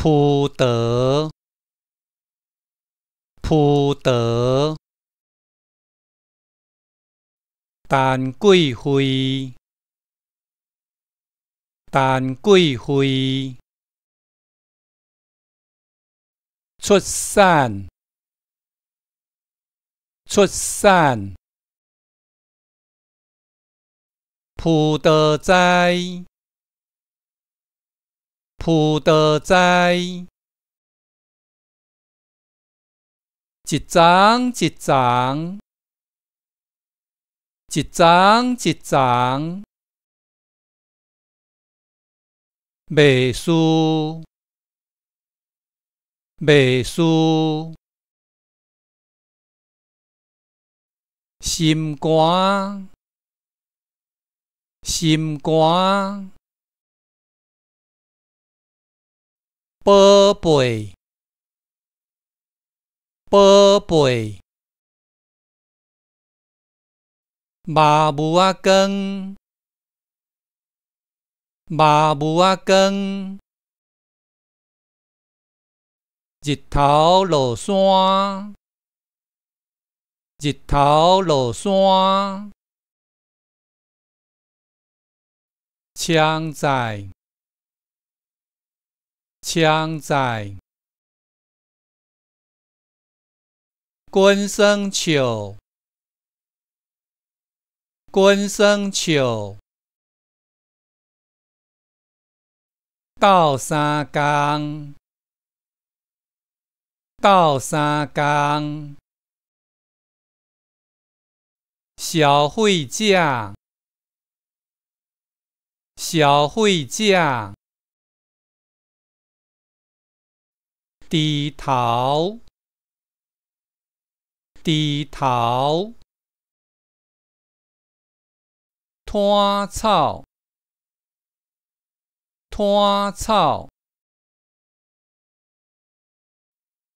普德，普德，丹桂辉，丹桂辉，出山，出山，普德哉。葡萄栽，一丛一丛，一丛一丛，麦树，麦树，心肝，心肝。宝贝，宝贝，马牛啊光，马牛啊光，日头落山，日头落山，枪在。枪仔，军生酒，军生酒，到三公，到三公，消费者，消费者。猪头，猪头，滩草，滩草，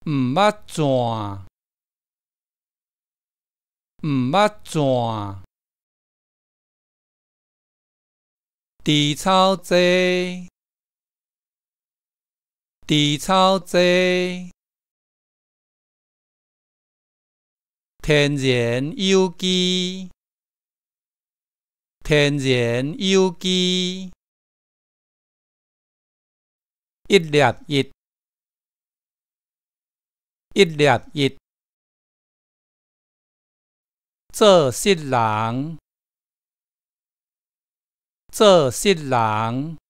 毋捌怎，毋捌怎，地草侪。地草籽，天然有机，天然有机，一粒一，一粒一，做食人，做食人。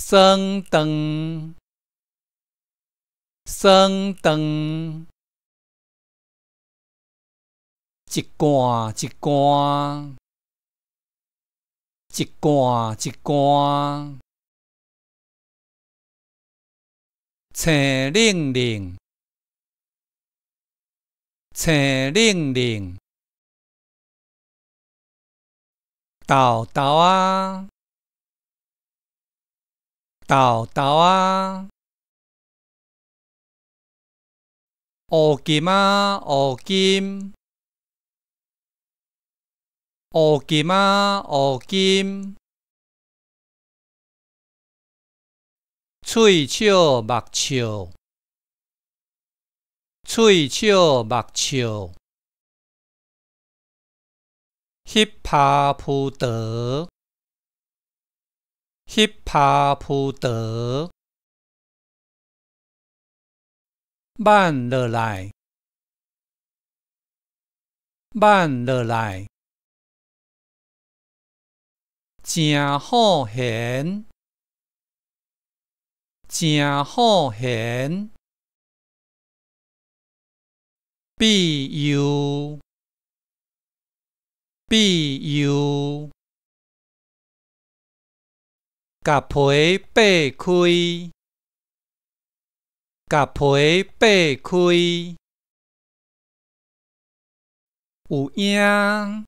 生灯，生灯，一竿一竿，一竿一竿，青冷冷，青冷冷，豆豆啊！豆豆啊！乌金啊！乌金！乌金啊！乌金！嘴笑目笑，嘴笑目笑 h i 葡萄。起拍葡萄，慢落来，慢落来，真好闲，真好闲，必有，必有。甲皮扒开，甲皮扒开，有影，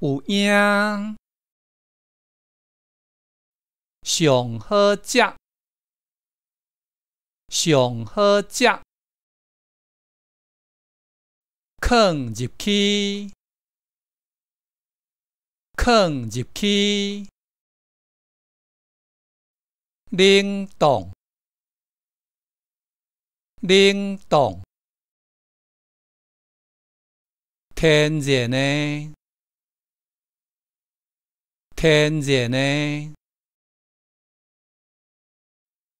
有影，上好只，上好只，放进去，放进去。冷冻，冷冻，天然呢？天然呢？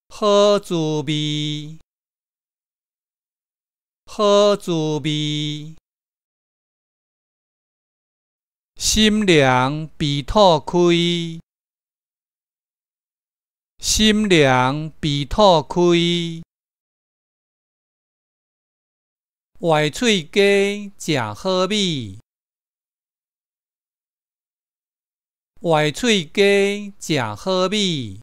好滋味，好滋味，心凉鼻土开。心凉鼻吐开，外嘴鸡真好米，外嘴鸡真好米。